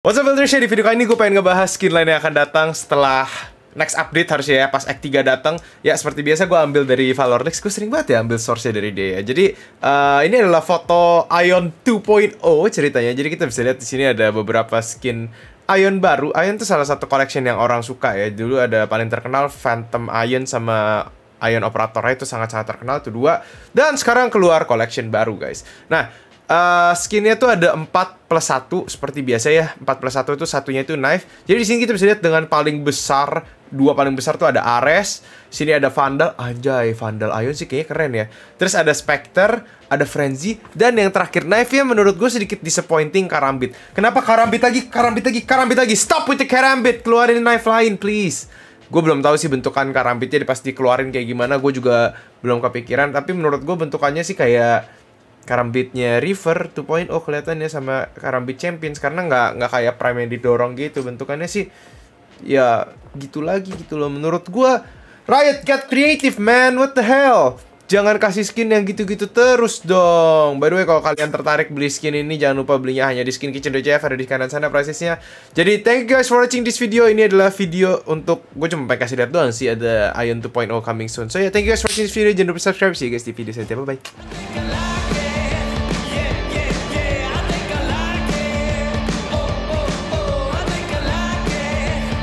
What's up Filter Di video kali ini gue pengen ngebahas skin lain yang akan datang setelah next update harusnya ya pas Act 3 datang ya seperti biasa gue ambil dari Next. gue sering banget ya ambil source-nya dari dia ya. jadi uh, ini adalah foto Ion 2.0 ceritanya jadi kita bisa lihat di sini ada beberapa skin Ion baru Ion itu salah satu collection yang orang suka ya dulu ada paling terkenal Phantom Ion sama Ion operatornya itu sangat-sangat terkenal itu dua dan sekarang keluar collection baru guys nah Uh, skinnya tuh ada 4 plus 1 seperti biasa ya 4 plus 1 itu satunya itu knife Jadi di sini kita bisa lihat dengan paling besar Dua paling besar tuh ada Ares Sini ada Vandal Anjay Vandal Ion sih kayaknya keren ya Terus ada specter Ada Frenzy Dan yang terakhir knife nya menurut gue sedikit disappointing Karambit Kenapa Karambit lagi? Karambit lagi? Karambit lagi? Stop with the Karambit Keluarin knife lain please Gue belum tahu sih bentukan karambitnya pasti dikeluarin kayak gimana Gue juga belum kepikiran Tapi menurut gue bentukannya sih kayak Karambitnya River 2.0 kelihatannya sama Karambit Champions karena nggak nggak kayak Prime yang didorong gitu bentukannya sih ya gitu lagi gitu loh menurut gua Riot get creative man what the hell Jangan kasih skin yang gitu-gitu terus dong. By the way, kalau kalian tertarik beli skin ini, jangan lupa belinya hanya di Skin Kitchen DJF, ada di kanan sana prosesnya. Jadi, thank you guys for watching this video. Ini adalah video untuk gue cuma pengen kasih lihat doang sih ada Ion 2.0 coming soon. So yeah, thank you guys for watching this video. Jangan lupa subscribe. See you guys di video selanjutnya. Bye bye.